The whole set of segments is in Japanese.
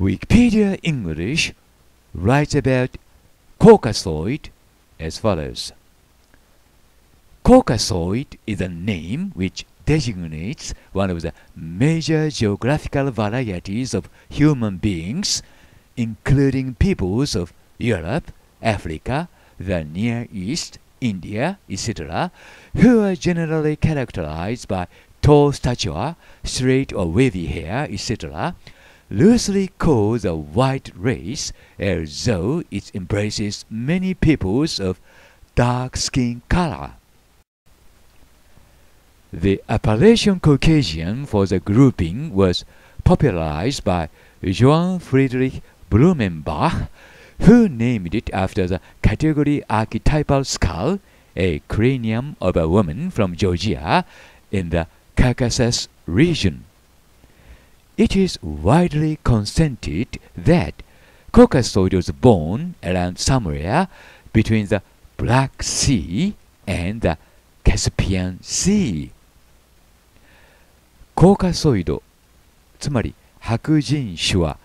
Wikipedia English writes about Caucasoid as follows. Caucasoid is a name which designates one of the major geographical varieties of human beings, including peoples of Europe, Africa, the Near East, India, etc., who are generally characterized by tall stature, straight or wavy hair, etc., loosely called the white race, although it embraces many peoples of dark skin color. The appellation Caucasian for the grouping was popularized by Johann Friedrich Blumenbach, who named it after the category archetypal skull, a cranium of a woman from Georgia in the Caucasus region. It is widely consented that Caucasoid was born around somewhere between the Black Sea and the Caspian Sea. コーカソイドつまり白人種は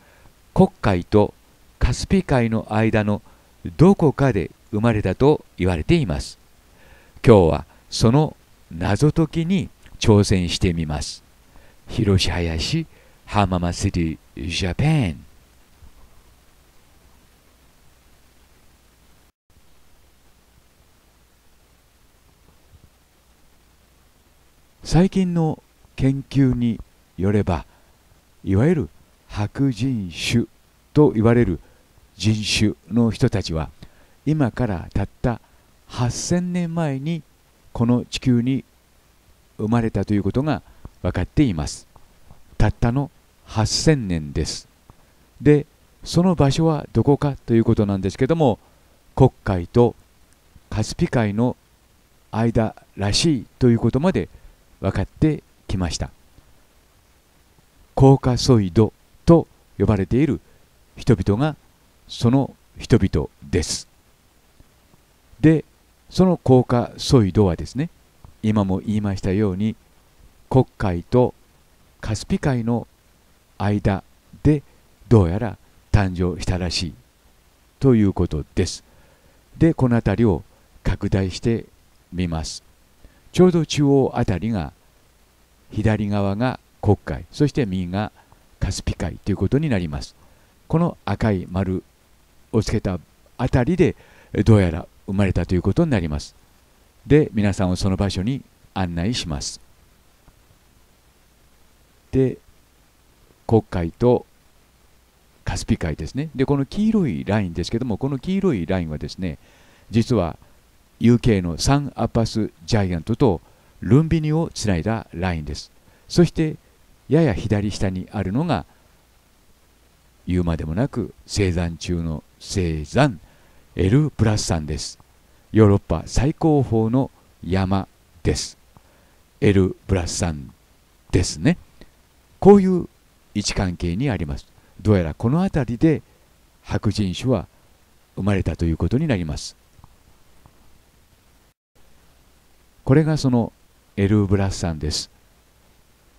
黒海とカスピ海の間のどこかで生まれたと言われています今日はその謎解きに挑戦してみます広林浜マシィジャパン最近の研究によればいわゆる白人種と言われる人種の人たちは今からたった8000年前にこの地球に生まれたということが分かっていますたったの8000年ですでその場所はどこかということなんですけども黒海とカスピ海の間らしいということまで分かってきましたコーカソイドと呼ばれている人々がその人々ですでそのコーカソイドはですね今も言いましたように黒海とカスピ海の間でどうやら誕生したらしいということです。で、この辺りを拡大してみます。ちょうど中央あたりが左側が黒海、そして右がカスピ海ということになります。この赤い丸をつけた辺りでどうやら生まれたということになります。で、皆さんをその場所に案内します。で、黒海とカスピ海ですね。で、この黄色いラインですけども、この黄色いラインはですね、実は UK のサン・アパス・ジャイアントとルンビニをつないだラインです。そして、やや左下にあるのが、言うまでもなく、生産中の生産、エル・ブラスンです。ヨーロッパ最高峰の山です。エル・ブラスンですね。こういう位置関係にありますどうやらこの辺りで白人種は生まれたということになりますこれがそのエルブラス山です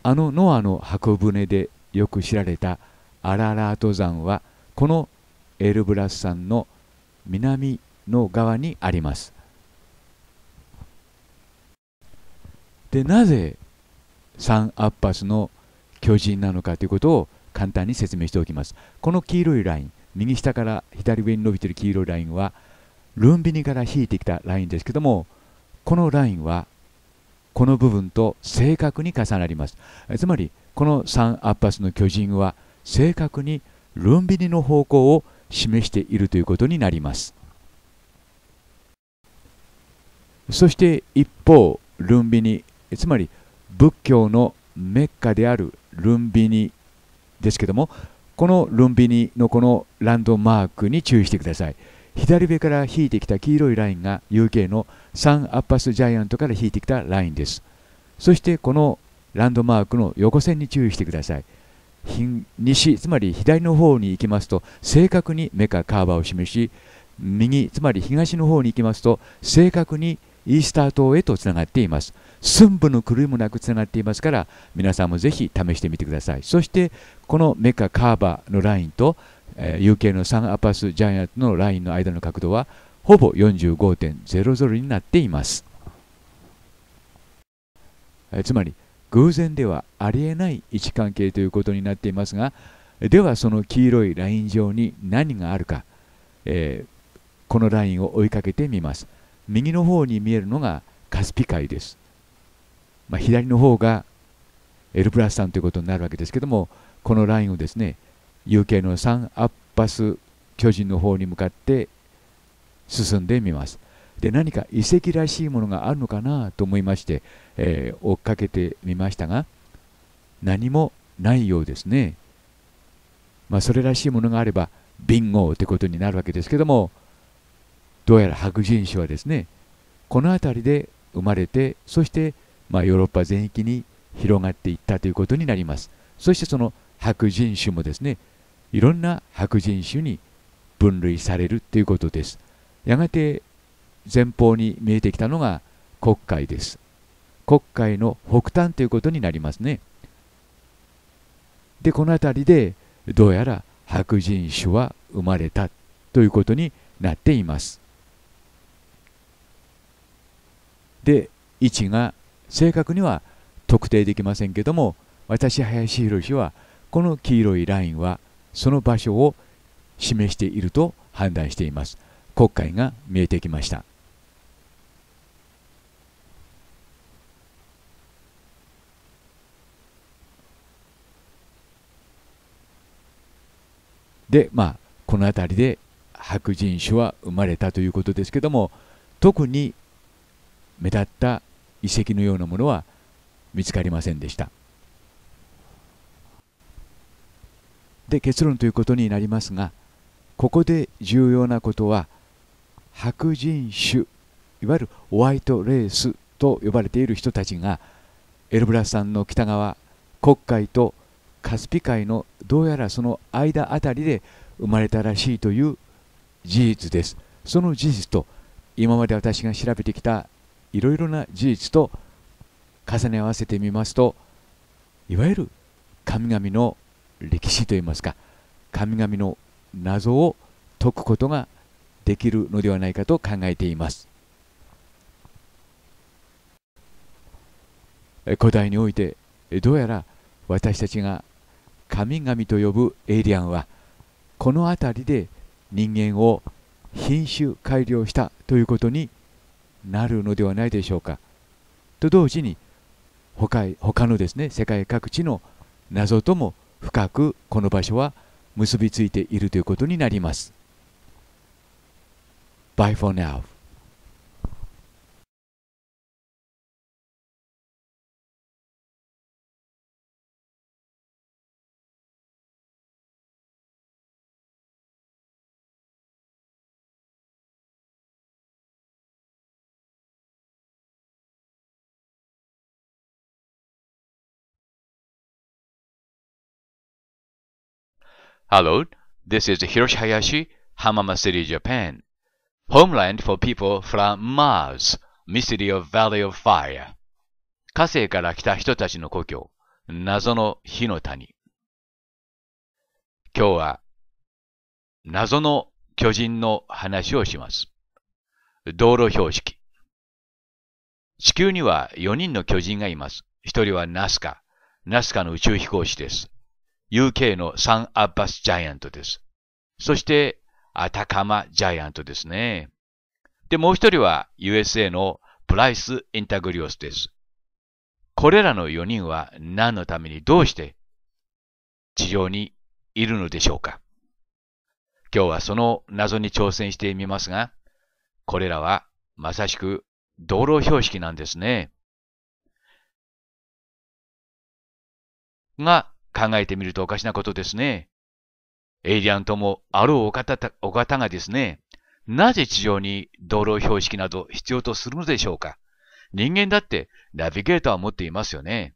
あのノアの箱舟でよく知られたアララート山はこのエルブラス山の南の側にありますでなぜサン・アッパスの巨人なのかということを簡単に説明しておきますこの黄色いライン右下から左上に伸びている黄色いラインはルンビニから引いてきたラインですけどもこのラインはこの部分と正確に重なりますつまりこの3アッパスの巨人は正確にルンビニの方向を示しているということになりますそして一方ルンビニつまり仏教のメッカであるルンビニですけどもこのルンビニのこのランドマークに注意してください左上から引いてきた黄色いラインが UK のサンアッパスジャイアントから引いてきたラインですそしてこのランドマークの横線に注意してください西つまり左の方に行きますと正確にメカカーバーを示し右つまり東の方に行きますと正確にイースター島へとつながっています。寸分の狂いもなくつながっていますから皆さんもぜひ試してみてください。そしてこのメカ・カーバのラインと、え UK のサン・アパス・ジャイアントのラインの間の角度はほぼ45.00になっています。えつまり偶然ではありえない位置関係ということになっていますがではその黄色いライン上に何があるか、えー、このラインを追いかけてみます右の方に見えるのがカスピ海です、まあ、左の方がエルブラス山ということになるわけですけどもこのラインをですね UK のサンアッパス巨人の方に向かって進んでみますで何か遺跡らしいものがあるのかなと思いまして、えー、追っかけてみましたが何もないようですね、まあ、それらしいものがあればビンゴということになるわけですけどもどうやら白人種はですねこの辺りで生まれてそしてまあ、ヨーロッパ全域に広がっていったということになりますそしてその白人種もですねいろんな白人種に分類されるということですやがて前方に見えてきたのが黒海です黒海の北端ということになりますねでこの辺りでどうやら白人種は生まれたということになっていますで位置が正確には特定できませんけども私林博はこの黄色いラインはその場所を示していると判断しています国会が見えてきましたでまあこの辺りで白人種は生まれたということですけども特に目立った遺跡のようなものは見つかりませんでしたで結論ということになりますがここで重要なことは白人種いわゆるホワイトレースと呼ばれている人たちがエルブラスさんの北側黒海とカスピ海のどうやらその間あたりで生まれたらしいという事実ですその事実と今まで私が調べてきたいろいろな事実と重ね合わせてみますといわゆる神々の歴史といいますか神々の謎を解くことができるのではないかと考えています古代においてどうやら私たちが神々と呼ぶエイリアンはこの辺りで人間を品種改良したということになるのではないでしょうか。と同時に他他のですね世界各地の謎とも深くこの場所は結びついているということになります。Bye for now. Hello, this is Hiroshi Hayashi, Hamama City, Japan. Homeland for people from Mars, Mystery of Valley of Fire. 火星から来た人たちの故郷、謎の火の谷。今日は、謎の巨人の話をします。道路標識。地球には4人の巨人がいます。1人はナスカ。ナスカの宇宙飛行士です。UK のサン・アッバス・ジャイアントです。そして、アタカマ・ジャイアントですね。で、もう一人は USA のプライス・インタグリオスです。これらの4人は何のためにどうして地上にいるのでしょうか今日はその謎に挑戦してみますが、これらはまさしく道路標識なんですね。が、考えてみるとおかしなことですね。エイリアンともあろうお方お方がですね、なぜ地上に道路標識など必要とするのでしょうか人間だってナビゲーターを持っていますよね。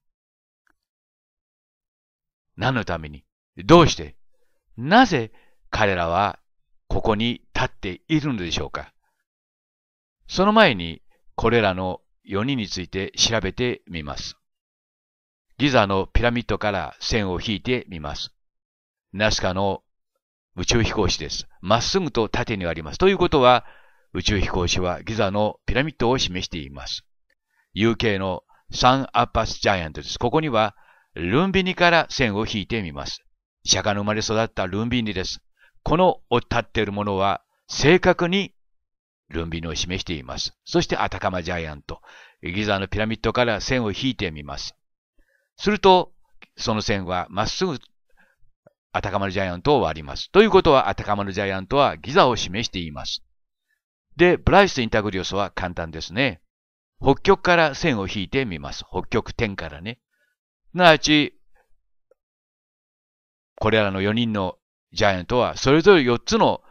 何のためにどうしてなぜ彼らはここに立っているのでしょうかその前にこれらの4人について調べてみます。ギザのピラミッドから線を引いてみます。ナスカの宇宙飛行士です。まっすぐと縦にあります。ということは、宇宙飛行士はギザのピラミッドを示しています。UK のサン・アッパス・ジャイアントです。ここには、ルンビニから線を引いてみます。釈迦の生まれ育ったルンビニです。このを立っているものは、正確にルンビニを示しています。そしてアタカマジャイアント。ギザのピラミッドから線を引いてみます。すると、その線はまっすぐあたかまるジャイアントを割ります。ということは、あたかまるジャイアントはギザを示しています。で、ブライス・インタグリオスは簡単ですね。北極から線を引いてみます。北極点からね。すなわち、これらの4人のジャイアントはそれぞれ4つの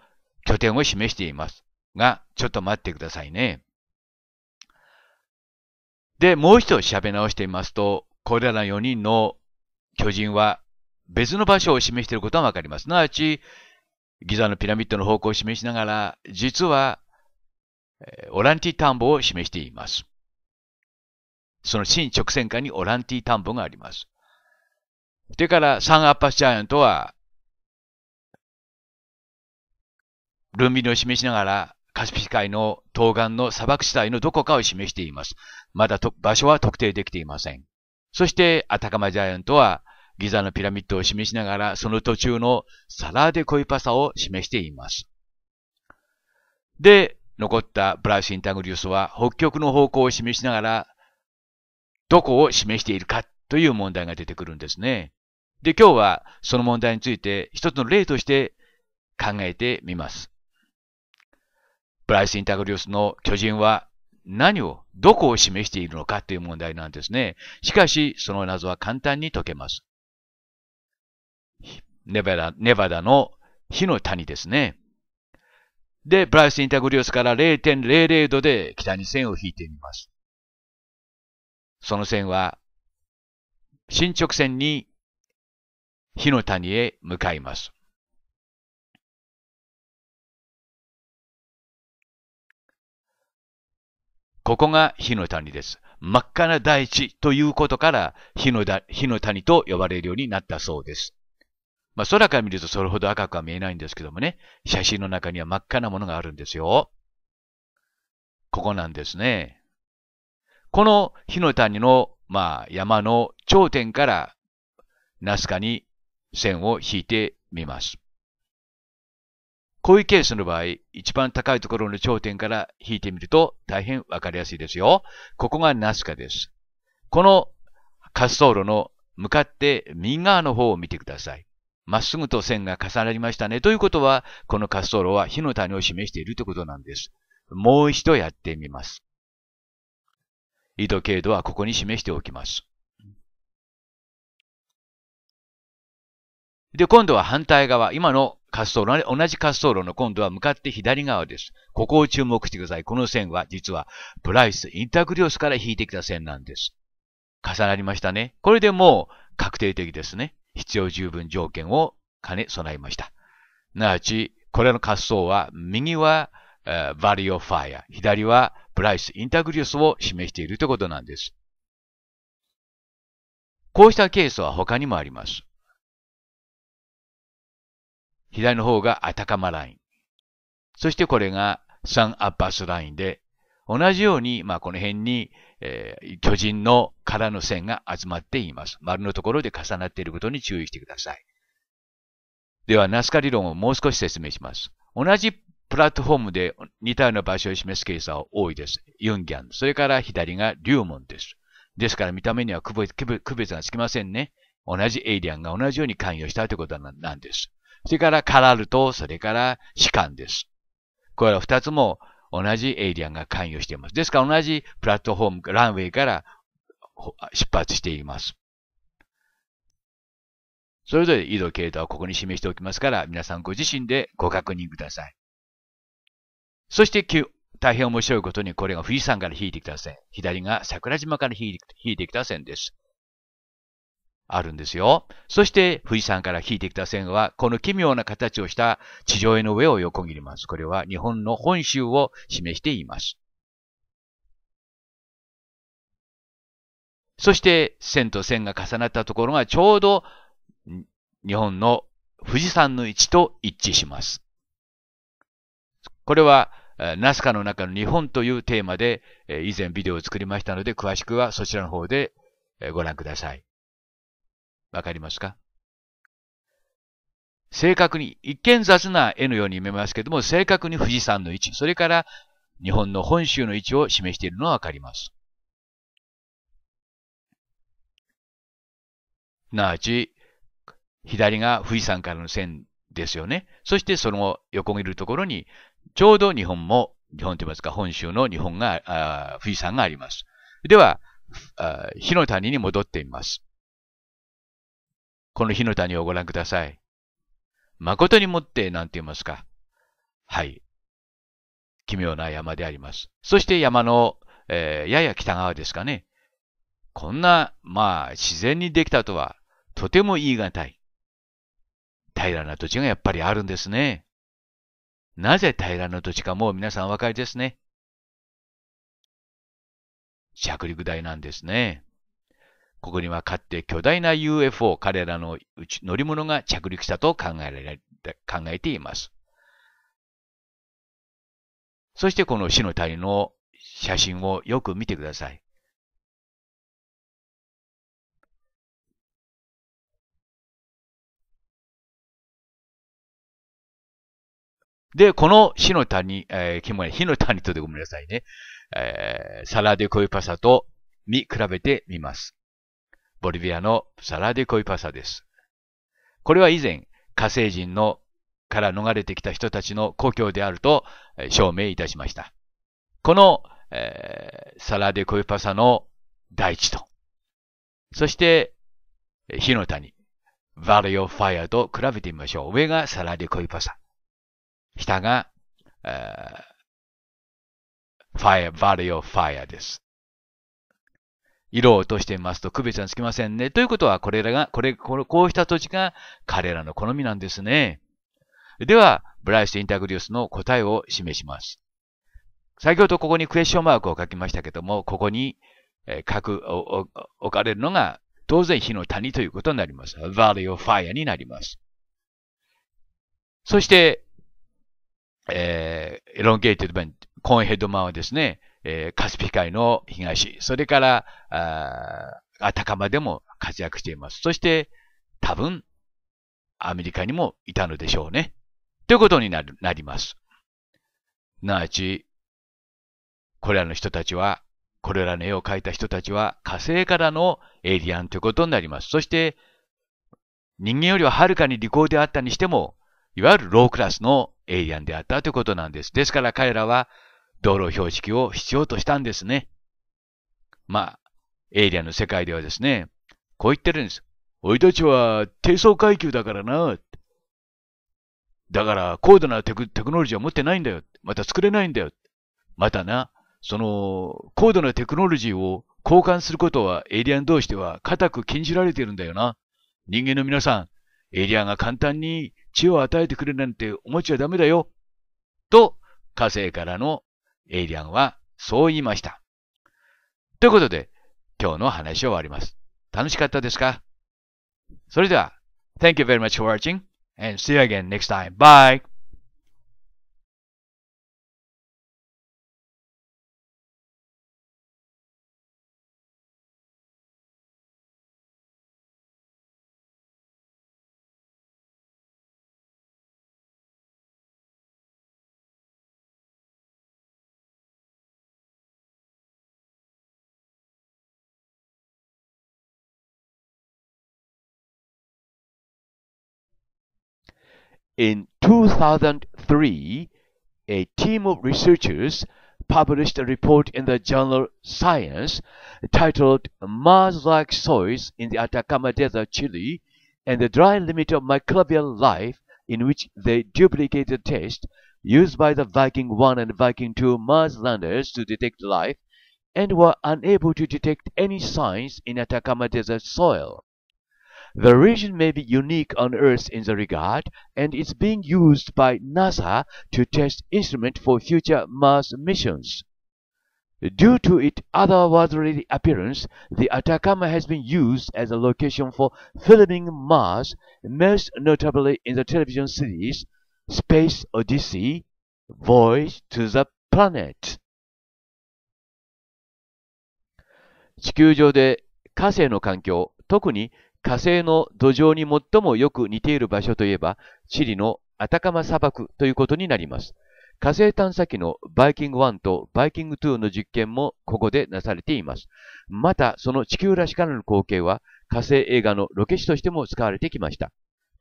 拠点を示しています。が、ちょっと待ってくださいね。で、もう一度喋り直してみますと、これら4人の巨人は別の場所を示していることがわかります。すなわち、ギザのピラミッドの方向を示しながら、実は、オランティ田んぼを示しています。その新直線下にオランティ田んぼがあります。それから、サンアッパスジャイアントは、ルンビニを示しながら、カスピ海の東岸の砂漠地帯のどこかを示しています。まだ場所は特定できていません。そして、アタカマジャイアントは、ギザのピラミッドを示しながら、その途中のサラーデコイパサを示しています。で、残ったブラウシンタグリウスは、北極の方向を示しながら、どこを示しているかという問題が出てくるんですね。で、今日はその問題について一つの例として考えてみます。ブライス・インタグリウスの巨人は何を、どこを示しているのかという問題なんですね。しかし、その謎は簡単に解けます。ネバダ、ネバダの火の谷ですね。で、ブライス・インタグリオスから0.00度で北に線を引いてみます。その線は、進直線に火の谷へ向かいます。ここが火の谷です。真っ赤な大地ということから火のだ火の谷と呼ばれるようになったそうです。まあ、空から見るとそれほど赤くは見えないんですけどもね、写真の中には真っ赤なものがあるんですよ。ここなんですね。この火の谷の、まあ、山の頂点からナスカに線を引いてみます。こういうケースの場合、一番高いところの頂点から引いてみると大変わかりやすいですよ。ここがナスカです。この滑走路の向かって右側の方を見てください。まっすぐと線が重なりましたね。ということは、この滑走路は火の谷を示しているということなんです。もう一度やってみます。緯度経度はここに示しておきます。で、今度は反対側、今の滑走路、同じ滑走路の今度は向かって左側です。ここを注目してください。この線は実はプライス・インタグリオスから引いてきた線なんです。重なりましたね。これでもう確定的ですね。必要十分条件を兼ね備えました。すなわち、これの滑走は右はバリオ・ファイア、左はプライス・インタグリオスを示しているということなんです。こうしたケースは他にもあります。左の方がアタカマライン。そしてこれがサン・アッバスラインで、同じように、まあ、この辺に、えー、巨人の空の線が集まっています。丸のところで重なっていることに注意してください。では、ナスカ理論をもう少し説明します。同じプラットフォームで似たような場所を示すケースは多いです。ユンギャン。それから左がリュウモンです。ですから見た目には区別がつきませんね。同じエイリアンが同じように関与したということなんです。それからカラルと、それから士官です。これは二つも同じエイリアンが関与しています。ですから同じプラットフォーム、ランウェイから出発しています。それぞれ移動経路はここに示しておきますから、皆さんご自身でご確認ください。そして、大変面白いことにこれが富士山から引いてきた線。左が桜島から引いてきた線です。あるんですよ。そして富士山から引いてきた線は、この奇妙な形をした地上絵の上を横切ります。これは日本の本州を示しています。そして線と線が重なったところがちょうど日本の富士山の位置と一致します。これはナスカの中の日本というテーマで以前ビデオを作りましたので詳しくはそちらの方でご覧ください。わかりますか正確に、一見雑な絵のように見えますけども、正確に富士山の位置、それから日本の本州の位置を示しているのはわかります。なあち、左が富士山からの線ですよね。そしてその横切るところに、ちょうど日本も、日本と言いますか、本州の日本が、富士山があります。では、火の谷に戻ってみます。この火の谷をご覧ください。誠にもって、なんて言いますか。はい。奇妙な山であります。そして山の、えー、やや北側ですかね。こんな、まあ、自然にできたとは、とても言い難い。平らな土地がやっぱりあるんですね。なぜ平らな土地かもう皆さんお分かりですね。着陸台なんですね。ここにはかって巨大な UFO 彼らのうち乗り物が着陸したと考えられ考えています。そしてこの死の谷の写真をよく見てください。で、この死の谷、えー、キモヤ、火の谷とでごめんなさいね、えー、サラデコイパサと見比べてみます。ボリビアのサラデコイパサです。これは以前、火星人のから逃れてきた人たちの故郷であると証明いたしました。この、えー、サラデ・コイパサの大地と、そして、火の谷、バレオ・ファイアと比べてみましょう。上がサラデ・コイパサ。下が、えー、ファイア、バレオ・ファイアです。色を落としてみますと区別がつきませんね。ということは、これらが、これ、こうした土地が彼らの好みなんですね。では、ブライス・インタグリウスの答えを示します。先ほどここにクエスチョンマークを書きましたけども、ここに書く、置かれるのが、当然火の谷ということになります。Valley of Fire になります。そして、えー、エロンゲイテッドバン、コーンヘッドマンはですね、えー、カスピ海の東、それから、あアタカマでも活躍しています。そして、多分、アメリカにもいたのでしょうね。ということになるなります。すなわち、これらの人たちは、これらの絵を描いた人たちは火星からのエイリアンということになります。そして、人間よりははるかに利口であったにしても、いわゆるロークラスのエイリアンであったということなんです。ですから彼らは道路標識を必要としたんですね。まあ、エイリアンの世界ではですね、こう言ってるんです。おいたちは低層階級だからな。だから高度なテクノロジーは持ってないんだよ。また作れないんだよ。またな、その高度なテクノロジーを交換することはエイリアン同士では固く禁じられているんだよな。人間の皆さん、エイリアンが簡単に血を与えてくれなんて思っちゃダメだよ。と、火星からのエイリアンはそう言いました。ということで、今日の話を終わります。楽しかったですかそれでは、Thank you very much for watching and see you again next time. Bye! In 2003, a team of researchers published a report in the journal Science titled Mars-like soils in the Atacama Desert, Chile, and the dry limit of microbial life in which they duplicated the tests used by the Viking 1 and Viking 2 Mars landers to detect life and were unable to detect any signs in Atacama Desert soil. The region may be unique on Earth in the regard, and it's being used by NASA to test instruments for future Mars missions. Due to its otherworldly appearance, the Atacama has been used as a location for filming Mars, most notably in the television series Space Odyssey Voyage to the Planet. 地球上で火星の環境、特に火星の土壌に最もよく似ている場所といえば、チリのアタカマ砂漠ということになります。火星探査機のバイキング1とバイキング2の実験もここでなされています。また、その地球らしからぬ光景は火星映画のロケ地としても使われてきました。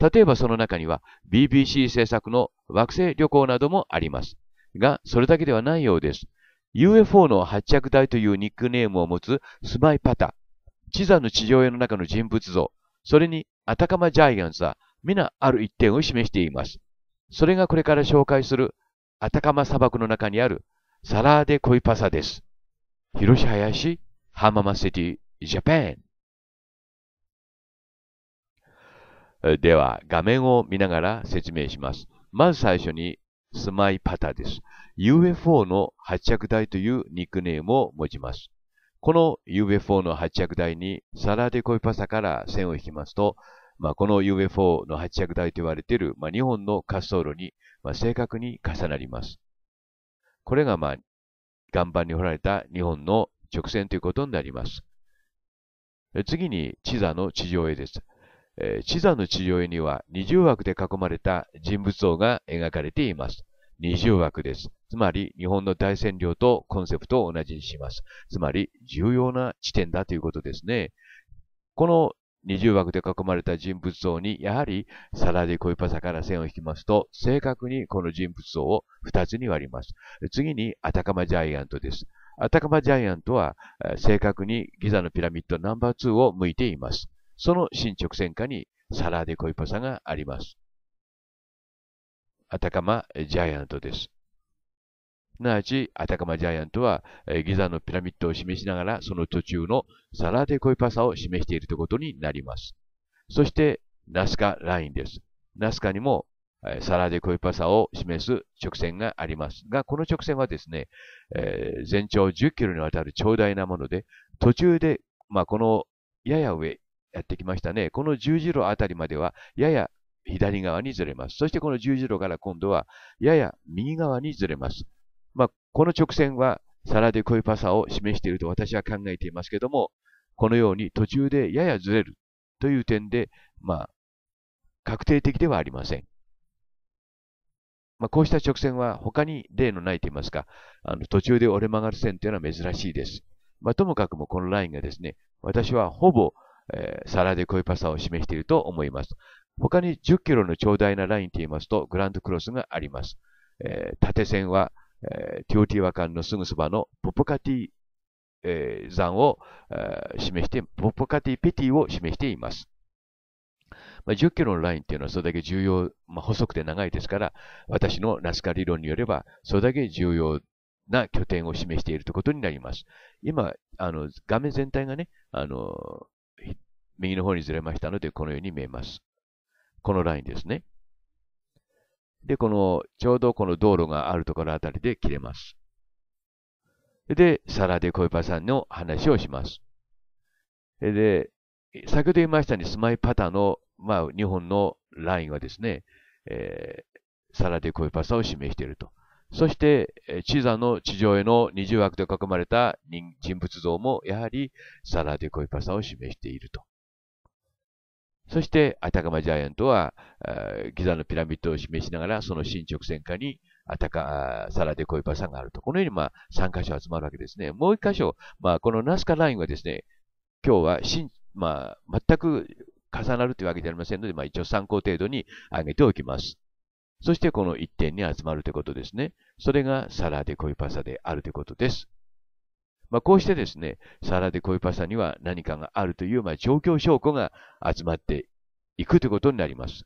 例えばその中には BBC 制作の惑星旅行などもあります。が、それだけではないようです。UFO の発着台というニックネームを持つスマイパタ地座の地上絵の中の人物像、それにアタカマジャイアンツは皆ある一点を示しています。それがこれから紹介するアタカマ砂漠の中にあるサラーデ・コイパサです。広島林ハママシティ・ジャパン。では、画面を見ながら説明します。まず最初に、スマイパタです。UFO の発着台というニックネームを持ちます。この UFO の発着台にサラデコイパサから線を引きますと、まあ、この UFO の発着台と言われている、まあ、2本の滑走路に、まあ、正確に重なります。これが、まあ、岩盤に掘られた2本の直線ということになります。次に、地座の地上絵です。地座の地上絵には20枠で囲まれた人物像が描かれています。20枠です。つまり、日本の大占領とコンセプトを同じにします。つまり、重要な地点だということですね。この20枠で囲まれた人物像に、やはり、サラディ・コイパサから線を引きますと、正確にこの人物像を2つに割ります。次に、アタカマジャイアントです。アタカマジャイアントは、正確にギザのピラミッドナンバー2を向いています。その進捗線下に、サラディ・コイパサがあります。アタカマジャイアントです。すなわち、アタカマジャイアントは、ギザのピラミッドを示しながら、その途中のサラデコイパサを示しているということになります。そして、ナスカラインです。ナスカにも、サラデコイパサを示す直線がありますが、この直線はですね、えー、全長10キロにわたる長大なもので、途中で、まあ、このやや上、やってきましたね。この十字路あたりまでは、やや左側にずれます。そしてこの十字路から今度はやや右側にずれます。まあ、この直線はサラデコイパサを示していると私は考えていますけども、このように途中でややずれるという点で、まあ、確定的ではありません。まあ、こうした直線は他に例のないと言いますか、あの途中で折れ曲がる線というのは珍しいです。まあ、ともかくもこのラインがですね、私はほぼ、えー、サラデコイパサを示していると思います。他に10キロの長大なラインと言いますと、グランドクロスがあります。えー、縦線は、えー、ティオティワカンのすぐそばのポポカティ、えー、山を、えー、示して、ポポカティペティを示しています。まあ、10キロのラインっていうのはそれだけ重要、まあ、細くて長いですから、私のナスカ理論によれば、それだけ重要な拠点を示しているということになります。今、あの、画面全体がね、あの、右の方にずれましたので、このように見えます。このラインですね。で、この、ちょうどこの道路があるところあたりで切れます。で、サラデコイパさんの話をします。で、先ほど言いましたように、スマイパタの、まあ、日本のラインはですね、えー、サラデコイパさを示していると。そして、地座の地上への二重枠で囲まれた人物像も、やはりサラデコイパさを示していると。そして、アタカマジャイアントは、ギザのピラミッドを示しながら、その新直線下に、アタカ、サラデコイパサがあると。このように、まあ、3箇所集まるわけですね。もう1箇所、まあ、このナスカラインはですね、今日は、まあ、全く重なるというわけではありませんので、まあ、一応参考程度に挙げておきます。そして、この1点に集まるということですね。それがサラデコイパサであるということです。まあ、こうしてですね、サラデコイパサには何かがあるという、まあ、状況証拠が集まっていくということになります。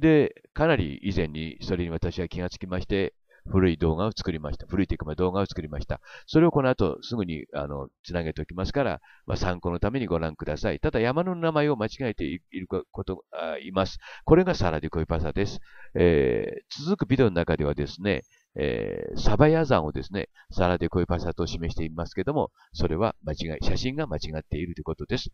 で、かなり以前にそれに私は気がつきまして、古い動画を作りました。古いテクマ動画を作りました。それをこの後すぐにあのつなげておきますから、まあ、参考のためにご覧ください。ただ山の名前を間違えていることあいます。これがサラディコイパサです、えー。続くビデオの中ではですね、えー、サバヤ山をですね、皿でこういうパサと示していますけども、それは間違い、写真が間違っているということです。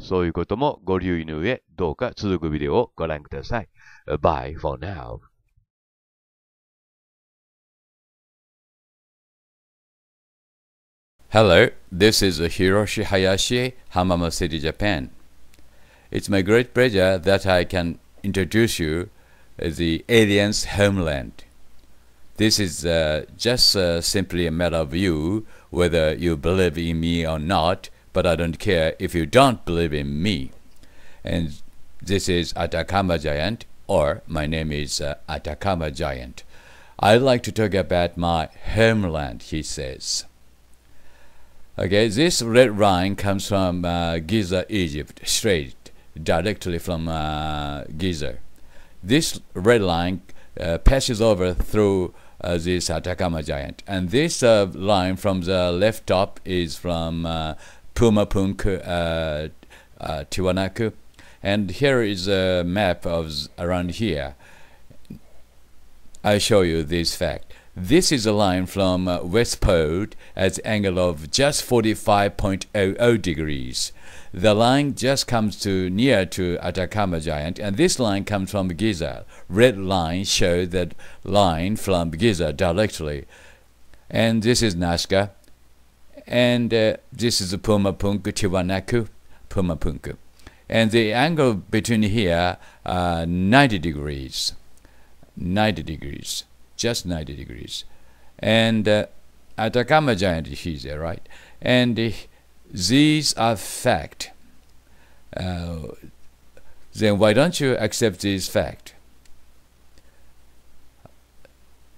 そういうこともご留意の上、どうか続くビデオをご覧ください。Bye for now. Hello, this is Hiroshi Hayashi, Hamama City, Japan. It's my great pleasure that I can introduce you the alien's homeland. This is uh, just uh, simply a matter of you, whether you believe in me or not, but I don't care if you don't believe in me. And this is Atacama Giant, or my name is uh, Atacama Giant. I would like to talk about my homeland, he says. Okay, this red Line comes from uh, Giza, Egypt, straight, directly from uh, Giza. This red line uh, passes over through uh, this Atacama giant. And this uh, line from the left top is from uh, Pumapunku uh, uh, Tiwanaku. And here is a map of around here. I show you this fact. This is a line from uh, West Pole at angle of just 45.00 degrees. The line just comes to near to Atacama Giant, and this line comes from Giza. Red line shows that line from Giza directly. And this is Nazca. And uh, this is the Pumapunku Tiwanaku, Punku, And the angle between here uh, 90 degrees. 90 degrees. Just 90 degrees. And uh, Atacama Giant is here, right? And uh, these are fact, uh, then why don't you accept these fact?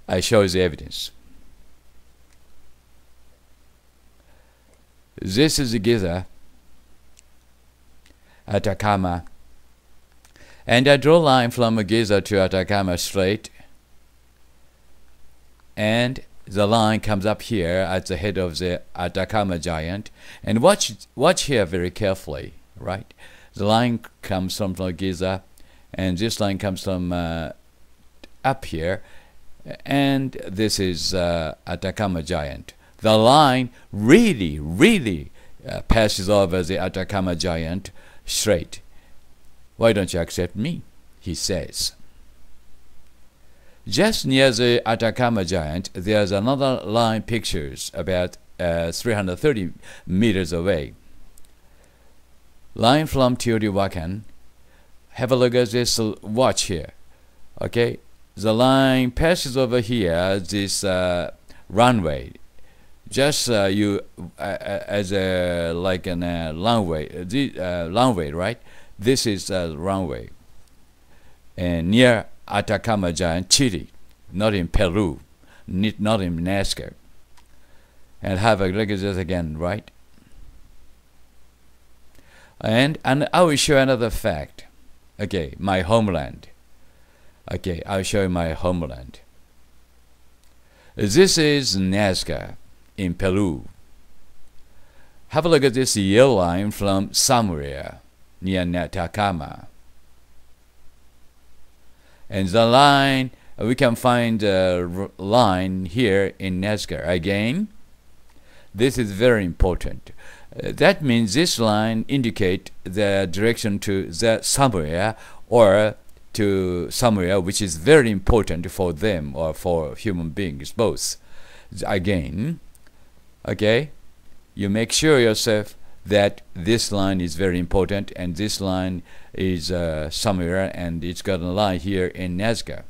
I show the evidence. This is the Giza, Atacama, and I draw line from Giza to Atacama straight, and the line comes up here at the head of the Atacama Giant. And watch, watch here very carefully, right? The line comes from Giza, and this line comes from uh, up here, and this is uh, Atacama Giant. The line really, really uh, passes over the Atacama Giant straight. Why don't you accept me? He says. Just near the Atacama Giant, there's another line pictures about uh, 330 meters away. Line from Teotihuacan. Have a look at this watch here. Okay, the line passes over here, this uh, runway. Just uh, you as a like an uh, runway, uh, the uh, runway, right? This is a runway, and near Atacama giant, Chile, not in Peru, not in Nazca. And have a look at this again, right? And, and I will show another fact. Okay, my homeland. Okay, I'll show you my homeland. This is Nazca in Peru. Have a look at this yellow line from somewhere near Atacama and the line uh, we can find the line here in Nazca again this is very important uh, that means this line indicate the direction to the somewhere or to somewhere which is very important for them or for human beings both again okay you make sure yourself that this line is very important and this line is uh, somewhere and it's going to lie here in Nazca.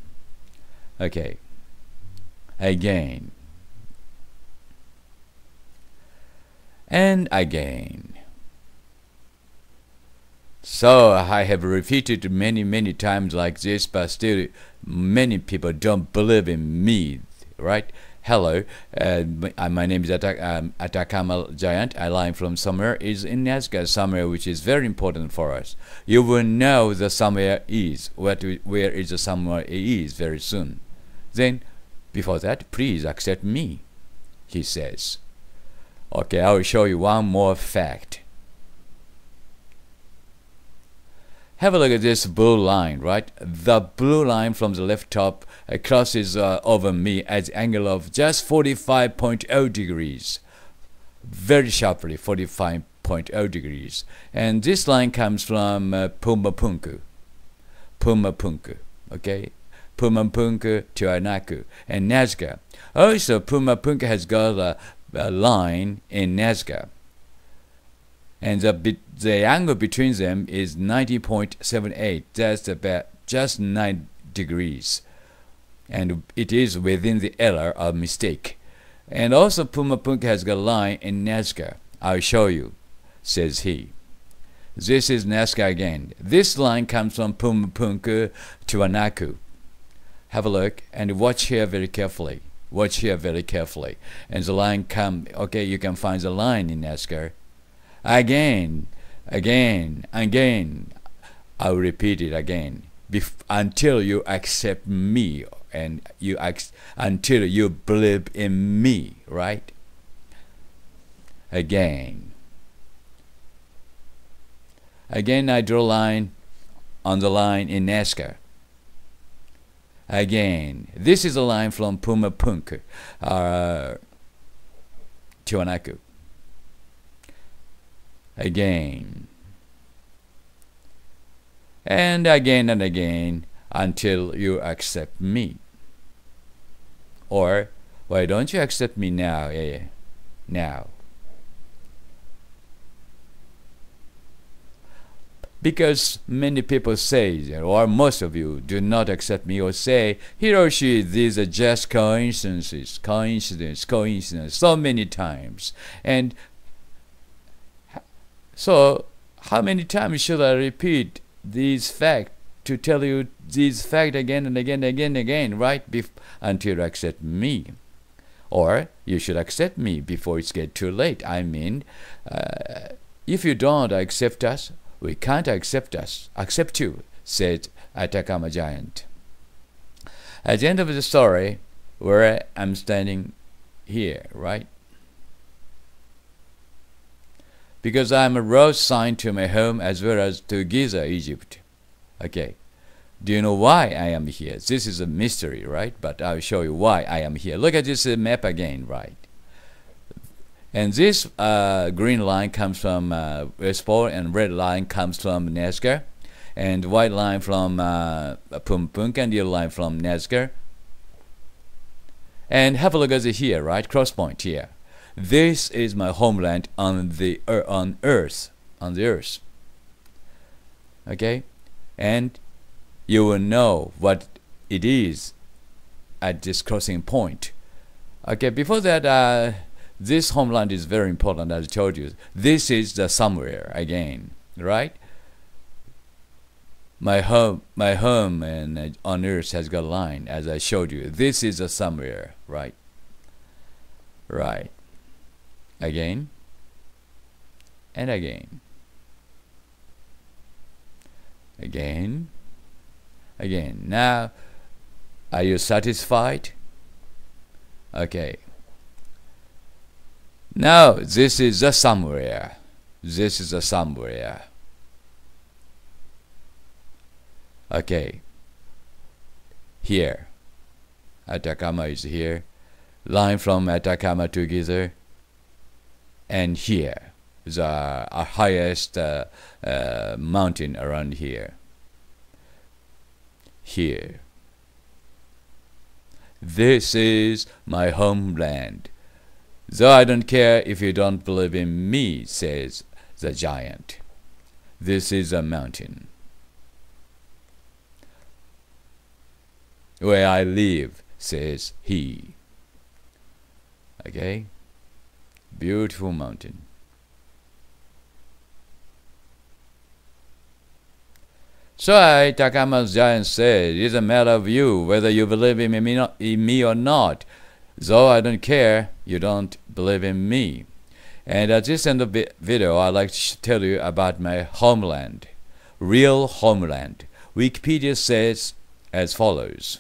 Okay, again, and again. So I have repeated many, many times like this, but still many people don't believe in me, right? hello, uh, my name is Atak um, Atacama Giant. I am from somewhere is in Nazca, somewhere which is very important for us. You will know the somewhere is, what, where is the somewhere is very soon. Then, before that, please accept me, he says. Okay, I will show you one more fact. have a look at this blue line, right? The blue line from the left top crosses uh, over me at the angle of just 45.0 degrees. Very sharply, 45.0 degrees. And this line comes from uh, Pumapunku. Pumapunku, okay? Pumapunku to Anaku and Nazca. Also, Pumapunku has got a, a line in Nazca and the, the angle between them is 90.78 that's about just 9 degrees and it is within the error of mistake and also Pumapunk has got a line in Nazca I'll show you says he this is Nazca again this line comes from Pumapunk to Anaku have a look and watch here very carefully watch here very carefully and the line come okay you can find the line in Nazca again, again, again. I'll repeat it again until you accept me and you until you believe in me, right? Again. Again, I draw a line on the line in Nazca. Again, this is a line from Puma Punk, uh, Tiwanaku again. And again and again until you accept me. Or, why don't you accept me now? Eh? Now. because many people say, or most of you do not accept me or say, he or she, these are just coincidences, coincidence, coincidence, so many times. And so how many times should I repeat these facts to tell you these facts again and again and again and again, right? Bef until you accept me. Or you should accept me before it's get too late. I mean, uh, if you don't accept us, we can't accept us, accept you, said Atacama Giant. At the end of the story, where I'm standing here, right? because I am a road sign to my home as well as to Giza, Egypt. Okay. Do you know why I am here? This is a mystery, right? But I'll show you why I am here. Look at this map again, right? And this uh, green line comes from uh, West Pole, and red line comes from Nazca, and white line from uh, Pumpunk, and yellow line from Nazca. And have a look at it here, right? Cross point here. This is my homeland on the er, on earth, on the earth. Okay, and you will know what it is at this crossing point. Okay, before that, uh, this homeland is very important, as I told you. This is the somewhere again, right? My home, my home, and uh, on earth has got a line, as I showed you. This is a somewhere, right? Right again and again again again now are you satisfied okay now this is a somewhere this is a somewhere okay here Atacama is here line from Atacama together and here is our, our highest uh, uh, mountain around here here this is my homeland though i don't care if you don't believe in me says the giant this is a mountain where i live says he okay Beautiful mountain. So I, Takama's giant said, It is a matter of you whether you believe in me, in me or not. Though I don't care, you don't believe in me. And at this end of the video, I'd like to tell you about my homeland, real homeland. Wikipedia says as follows.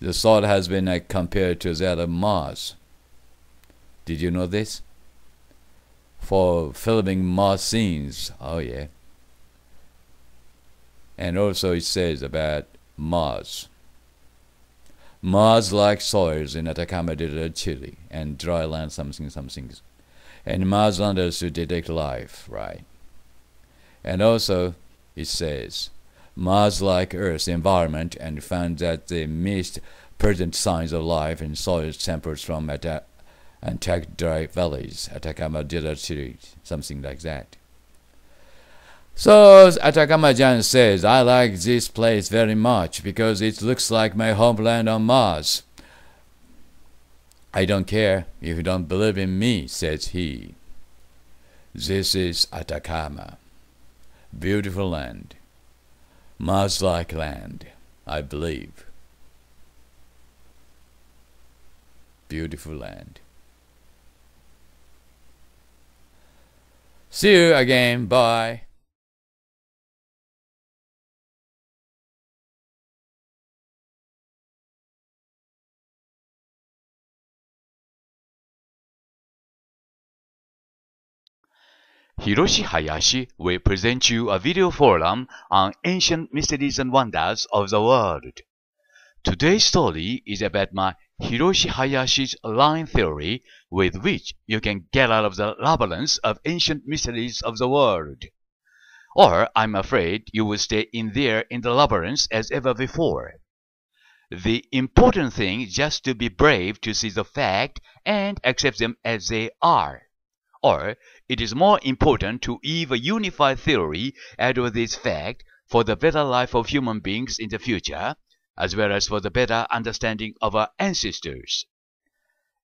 The salt has been uh, compared to that of Mars. Did you know this? For filming Mars scenes. Oh, yeah. And also, it says about Mars. Mars like soils in Atacama Desert, Chile, and dry land, something, something. And Mars landers to detect life, right? And also, it says, Mars-like Earth's environment and found that they missed present signs of life in soils samples from Ata- Antarctic dry valleys, Atacama Desert Series, something like that. So Atacama Jan says, I like this place very much because it looks like my homeland on Mars. I don't care if you don't believe in me, says he. This is Atacama. Beautiful land. Mars-like land, I believe. Beautiful land. See you again. Bye. Hiroshi Hayashi will present you a video forum on ancient mysteries and wonders of the world. Today's story is about my Hiroshi Hayashi's line theory with which you can get out of the labyrinth of ancient mysteries of the world. Or I'm afraid you will stay in there in the labyrinth as ever before. The important thing is just to be brave to see the fact and accept them as they are or it is more important to even unify theory out of this fact for the better life of human beings in the future, as well as for the better understanding of our ancestors.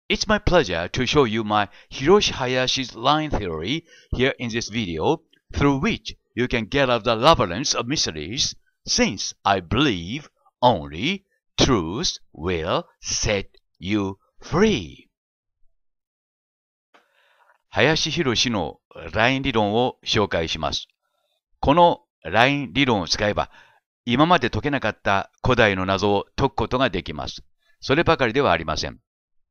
It's my pleasure to show you my Hiroshi Hayashi's line theory here in this video, through which you can get out the labyrinth of mysteries, since I believe only truth will set you free. 林博士のライン理論を紹介します。このライン理論を使えば、今まで解けなかった古代の謎を解くことができます。そればかりではありません。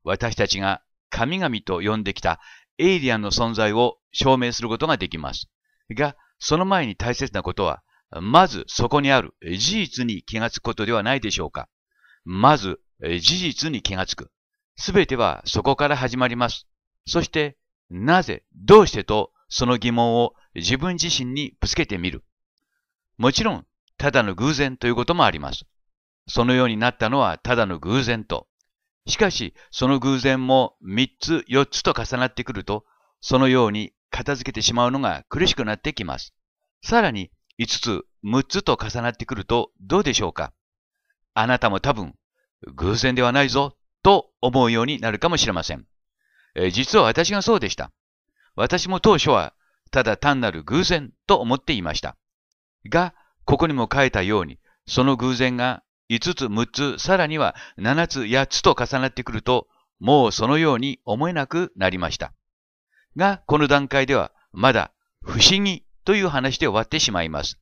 私たちが神々と呼んできたエイリアンの存在を証明することができます。が、その前に大切なことは、まずそこにある事実に気がつくことではないでしょうか。まず事実に気がつく。すべてはそこから始まります。そしてなぜ、どうしてと、その疑問を自分自身にぶつけてみる。もちろん、ただの偶然ということもあります。そのようになったのはただの偶然と。しかし、その偶然も3つ4つと重なってくると、そのように片付けてしまうのが苦しくなってきます。さらに、5つ、6つと重なってくるとどうでしょうかあなたも多分、偶然ではないぞ、と思うようになるかもしれません。えー、実は私がそうでした。私も当初は、ただ単なる偶然と思っていました。が、ここにも書いたように、その偶然が5つ、6つ、さらには7つ、8つと重なってくると、もうそのように思えなくなりました。が、この段階では、まだ、不思議という話で終わってしまいます。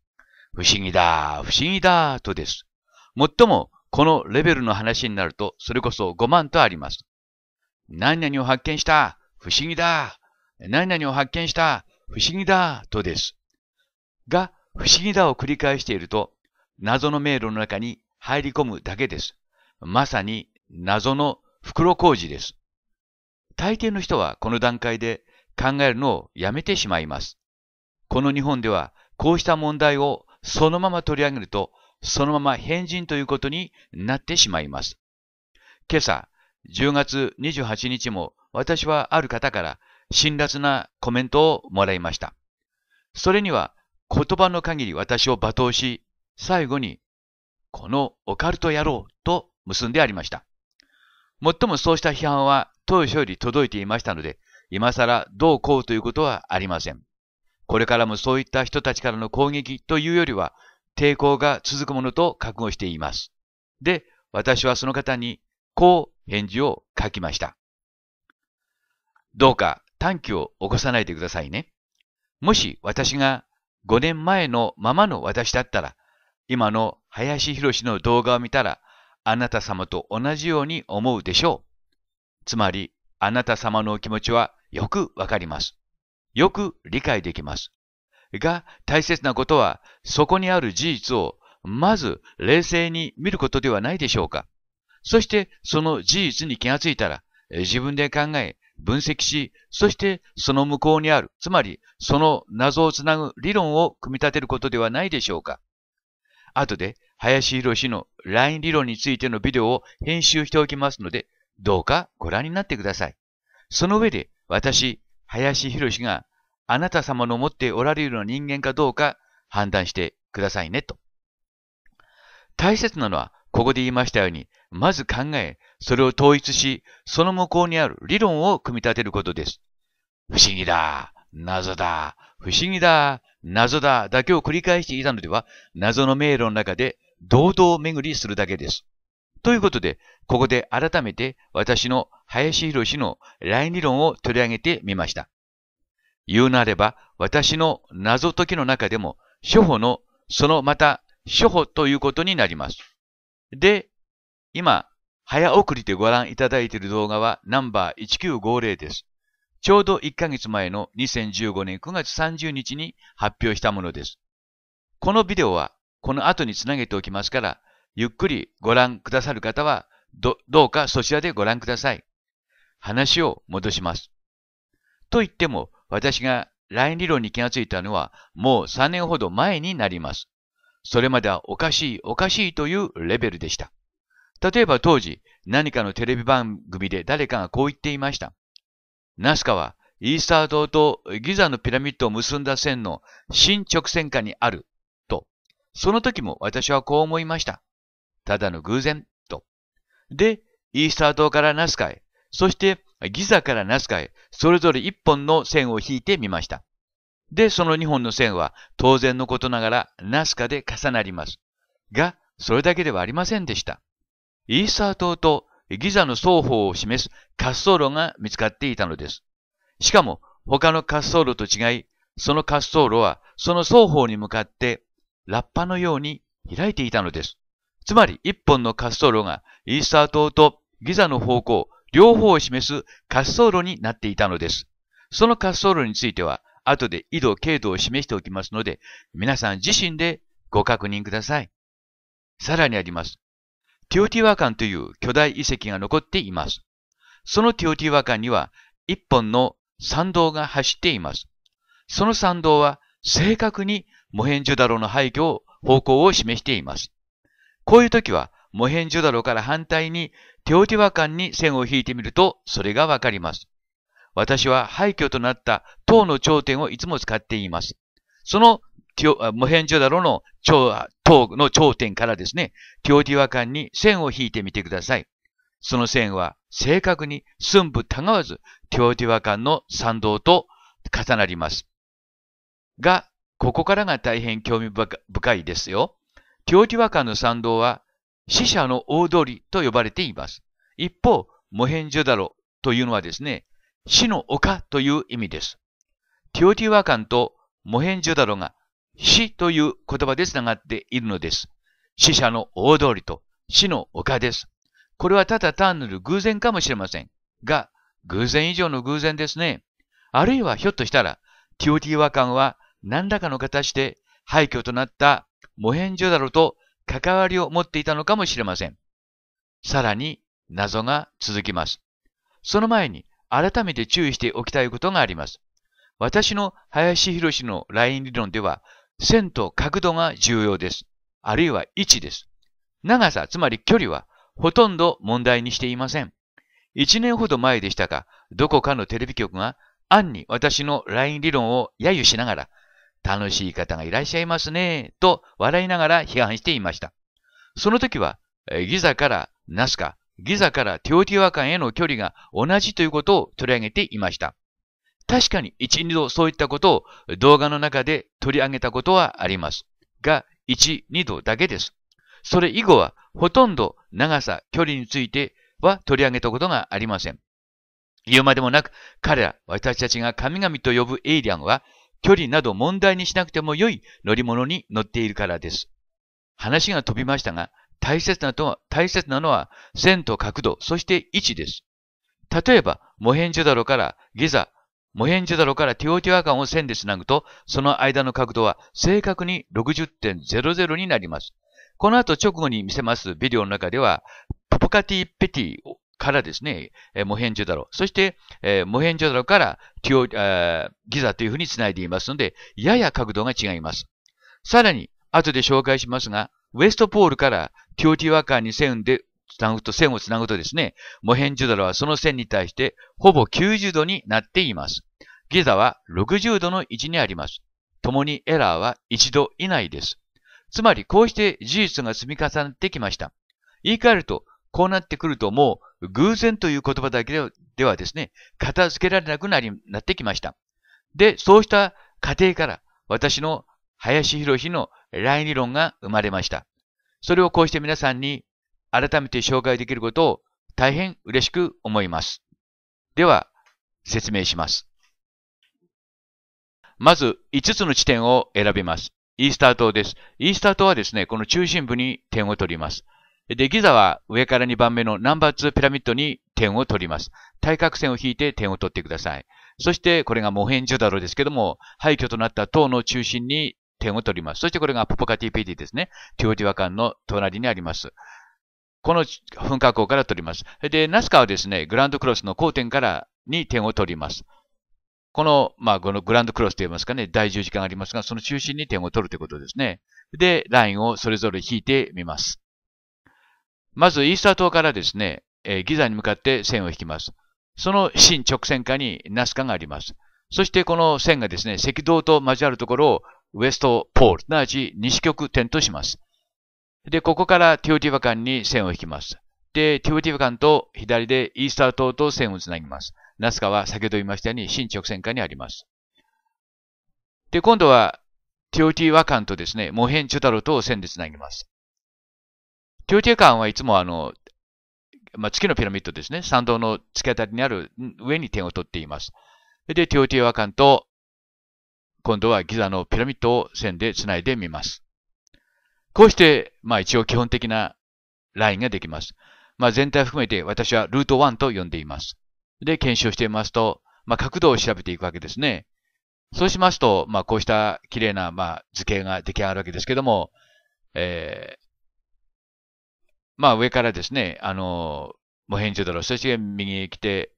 不思議だ、不思議だ、とです。もっとも、このレベルの話になると、それこそ5万とあります。何々を発見した不思議だ何々を発見した不思議だとです。が、不思議だを繰り返していると、謎の迷路の中に入り込むだけです。まさに謎の袋工事です。大抵の人はこの段階で考えるのをやめてしまいます。この日本ではこうした問題をそのまま取り上げると、そのまま変人ということになってしまいます。今朝、10月28日も私はある方から辛辣なコメントをもらいました。それには言葉の限り私を罵倒し、最後に、このオカルト野郎と結んでありました。もっともそうした批判は当初より届いていましたので、今更どうこうということはありません。これからもそういった人たちからの攻撃というよりは、抵抗が続くものと覚悟しています。で、私はその方にこう返事を書きました。どうか短期を起こさないでくださいね。もし私が5年前のままの私だったら、今の林博の動画を見たら、あなた様と同じように思うでしょう。つまり、あなた様のお気持ちはよくわかります。よく理解できます。が、大切なことは、そこにある事実を、まず冷静に見ることではないでしょうか。そしてその事実に気がついたら、自分で考え、分析し、そしてその向こうにある、つまりその謎をつなぐ理論を組み立てることではないでしょうか。後で、林博氏の LINE 理論についてのビデオを編集しておきますので、どうかご覧になってください。その上で、私、林博氏があなた様の持っておられるような人間かどうか判断してくださいね、と。大切なのは、ここで言いましたように、まず考え、それを統一し、その向こうにある理論を組み立てることです。不思議だ、謎だ、不思議だ、謎だだけを繰り返していたのでは、謎の迷路の中で堂々巡りするだけです。ということで、ここで改めて私の林博士のライン理論を取り上げてみました。言うなれば、私の謎解きの中でも、初歩の、そのまた初歩ということになります。で、今、早送りでご覧いただいている動画はナンバー1950です。ちょうど1ヶ月前の2015年9月30日に発表したものです。このビデオはこの後につなげておきますから、ゆっくりご覧くださる方はど、どうかそちらでご覧ください。話を戻します。と言っても、私がライン理論に気がついたのはもう3年ほど前になります。それまではおかしいおかしいというレベルでした。例えば当時、何かのテレビ番組で誰かがこう言っていました。ナスカはイースター島とギザのピラミッドを結んだ線の新直線下にあると、その時も私はこう思いました。ただの偶然と。で、イースター島からナスカへ、そしてギザからナスカへ、それぞれ一本の線を引いてみました。で、その二本の線は当然のことながらナスカで重なります。が、それだけではありませんでした。イーサー島とギザの双方を示す滑走路が見つかっていたのです。しかも他の滑走路と違い、その滑走路はその双方に向かってラッパのように開いていたのです。つまり一本の滑走路がイースター島とギザの方向、両方を示す滑走路になっていたのです。その滑走路については、後で緯度、経度を示しておきますので、皆さん自身でご確認ください。さらにあります。ティオティワカンという巨大遺跡が残っています。そのティオティワカンには一本の参道が走っています。その参道は正確にモヘンジュダロの廃墟を方向を示しています。こういう時はモヘンジュダロから反対にティオティワカンに線を引いてみるとそれがわかります。私は廃墟となった塔の頂点をいつも使っています。その無辺ン・だろの頂の頂点からですね、オディワ間に線を引いてみてください。その線は正確に寸分たがわず、オディワ間の参道と重なります。が、ここからが大変興味深いですよ。オディワ間の参道は死者の大通りと呼ばれています。一方、無辺ュだろというのはですね、死の丘という意味です。ティオティワカンとモヘンジョダロが死という言葉で繋がっているのです。死者の大通りと死の丘です。これはただ単なる偶然かもしれません。が、偶然以上の偶然ですね。あるいはひょっとしたら、ティオティワカンは何らかの形で廃墟となったモヘンジョダロと関わりを持っていたのかもしれません。さらに謎が続きます。その前に改めて注意しておきたいことがあります。私の林博士のライン理論では、線と角度が重要です。あるいは位置です。長さ、つまり距離は、ほとんど問題にしていません。一年ほど前でしたが、どこかのテレビ局が、暗に私の LINE 理論を揶揄しながら、楽しい方がいらっしゃいますね、と笑いながら批判していました。その時は、ギザからナスカ、ギザからテオティワカンへの距離が同じということを取り上げていました。確かに一、二度そういったことを動画の中で取り上げたことはあります。が、一、二度だけです。それ以後はほとんど長さ、距離については取り上げたことがありません。言うまでもなく、彼ら、私たちが神々と呼ぶエイリアンは、距離など問題にしなくても良い乗り物に乗っているからです。話が飛びましたが、大切なとは、大切なのは、線と角度、そして位置です。例えば、モヘンジョダロからギザ、モヘンジョダロからティオティワカンを線でつなぐと、その間の角度は正確に60.00になります。この後直後に見せますビデオの中では、ポポカティ・ペティからですね、モヘンジョダロ、そして、モヘンジョダロからティオ、ギザというふうにつないでいますので、やや角度が違います。さらに、後で紹介しますが、ウェストポールからティオティワカンに線でつなぐと、線をつなぐとですね、モヘンジュドラはその線に対してほぼ90度になっています。ギザは60度の位置にあります。ともにエラーは1度以内です。つまり、こうして事実が積み重なってきました。言い換えると、こうなってくるともう偶然という言葉だけではですね、片付けられなくなり、なってきました。で、そうした過程から私の林博のライン理論が生まれました。それをこうして皆さんに改めて紹介できることを大変嬉しく思います。では、説明します。まず、5つの地点を選びます。イースター島です。イースター島はですね、この中心部に点を取ります。で、ギザは上から2番目のナンバー2ピラミッドに点を取ります。対角線を引いて点を取ってください。そして、これがモヘンジュダロですけども、廃墟となった塔の中心に点を取ります。そしてこれがポポカティピディですね。ティオティワカンの隣にあります。この噴火口から取ります。で、ナスカはですね、グランドクロスの交点からに点を取ります。この、まあ、このグランドクロスといいますかね、第十字架がありますが、その中心に点を取るということですね。で、ラインをそれぞれ引いてみます。まず、イースター島からですね、えー、ギザに向かって線を引きます。その新直線下にナスカがあります。そしてこの線がですね、赤道と交わるところをウエストポール、すなわち西極点とします。で、ここからティオティファカンに線を引きます。で、ティオティファカンと左でイースター島と線をつなぎます。ナスカは先ほど言いましたように新直線下にあります。で、今度はティオティワカンとですね、モヘンチュタロと線でつなぎます。ティオティワカンはいつもあの、まあ、月のピラミッドですね、山道の突き当たりにある上に点を取っています。で、ティオティワカンと今度はギザのピラミッドを線でつないでみます。こうして、まあ一応基本的なラインができます。まあ全体含めて私はルート1と呼んでいます。で、検証してみますと、まあ角度を調べていくわけですね。そうしますと、まあこうした綺麗な、まあ図形が出来上がるわけですけども、えー、まあ上からですね、あの、モヘンジョドロ、そして右へ来て、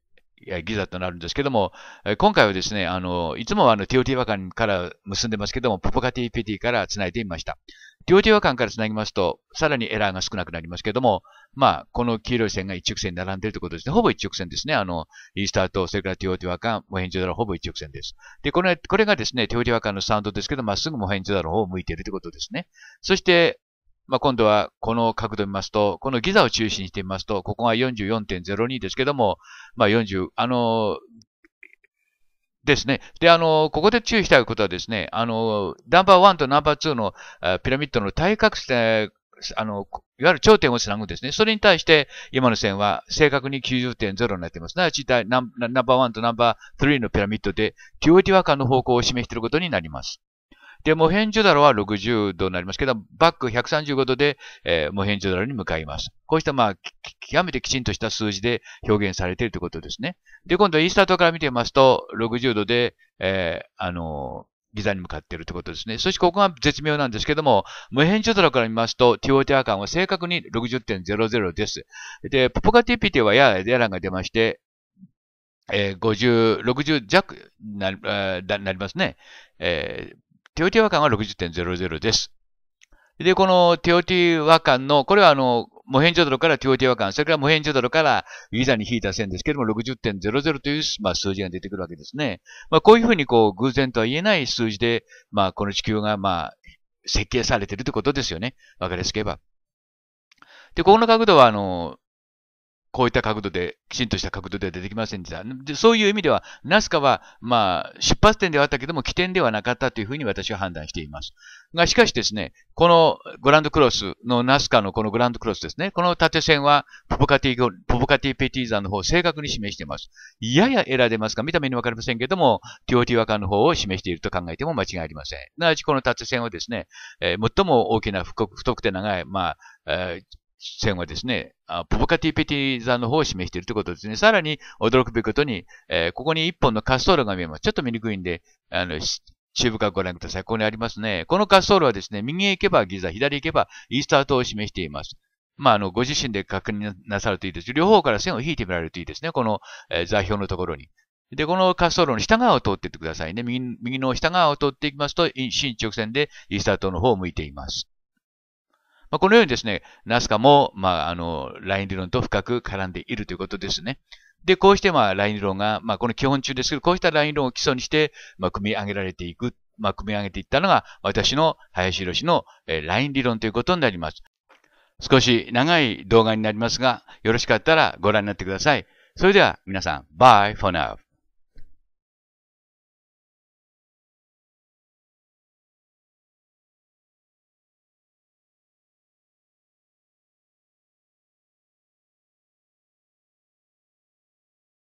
ギザとなるんですけども、今回はですね、あの、いつもはあの TOT バカから結んでますけども、ポポカティ PT から繋いでみました。両手和感からつなぎますと、さらにエラーが少なくなりますけども、まあ、この黄色い線が一直線に並んでいるということですね。ほぼ一直線ですね。あの、イースターと、それからティオティワカン、モヘンジョダロほぼ一直線です。で、これ、これがですね、ティオティワカンのサウンドですけど、まっすぐモヘンジョダロの方を向いているということですね。そして、まあ、今度はこの角度を見ますと、このギザを中心にしてみますと、ここが44.02ですけども、まあ、40、あの、ですね。で、あの、ここで注意したいことはですね、あの、ナンバーワンとナンバーツーのピラミッドの対角線、あの、いわゆる頂点をつなぐんですね。それに対して、今の線は正確に90.0になっています。なちナンバーワンとナンバー3のピラミッドで、ティオティワ間の方向を示していることになります。で、モヘンジョダロは60度になりますけど、バック135度で、えー、モヘンジョダロに向かいます。こうした、まあ、極めてきちんとした数字で表現されているということですね。で、今度はイースタートから見てみますと、60度で、えー、あのギザに向かっているということですね。そしてここが絶妙なんですけども、無変ダロから見ますと、ティオティア感は正確に60.00です。で、ポポカティピティはややンが出まして、えー、50、60弱な,、えー、なりますね。えー、TOT 和感は60.00です。で、この TOT 和感の、これはあの、モヘンジョドロから TOT 和感、それからモヘンジョドロからウィザーに引いた線ですけども、60.00という、まあ、数字が出てくるわけですね。まあ、こういうふうにこう、偶然とは言えない数字で、まあ、この地球が、まあ、設計されているということですよね。わかりやすければ。で、ここの角度は、あの、こういった角度で、きちんとした角度では出てきませんでした。でそういう意味では、ナスカは、まあ、出発点ではあったけども、起点ではなかったというふうに私は判断しています。が、しかしですね、このグランドクロスのナスカのこのグランドクロスですね、この縦線は、ポポカティ、ポポカティペティーザの方を正確に示しています。ややエラーますか見た目にわかりませんけども、ティオティワカの方を示していると考えても間違いありません。なわちこの縦線をですね、えー、最も大きな太くて長い、まあ、えー線はですね、ポポカティペティ座の方を示しているということですね。さらに驚くべきことに、えー、ここに一本の滑走路が見えます。ちょっと見にくいんで、あの、中部からご覧ください。ここにありますね。この滑走路はですね、右へ行けばギザ、左へ行けばイースター島を示しています。まあ、あの、ご自身で確認なさるといいです。両方から線を引いてみられるといいですね。この、えー、座標のところに。で、この滑走路の下側を通っていってくださいね。右右の下側を通っていきますと、新直線でイースター島の方を向いています。まあ、このようにですね、ナスカも、まあ、あの、ライン理論と深く絡んでいるということですね。で、こうして、まあ、ライン理論が、まあ、この基本中ですけど、こうしたライン理論を基礎にして、まあ、組み上げられていく、まあ、組み上げていったのが、私の林宏の、えー、ライン理論ということになります。少し長い動画になりますが、よろしかったらご覧になってください。それでは皆さん、Bye for now!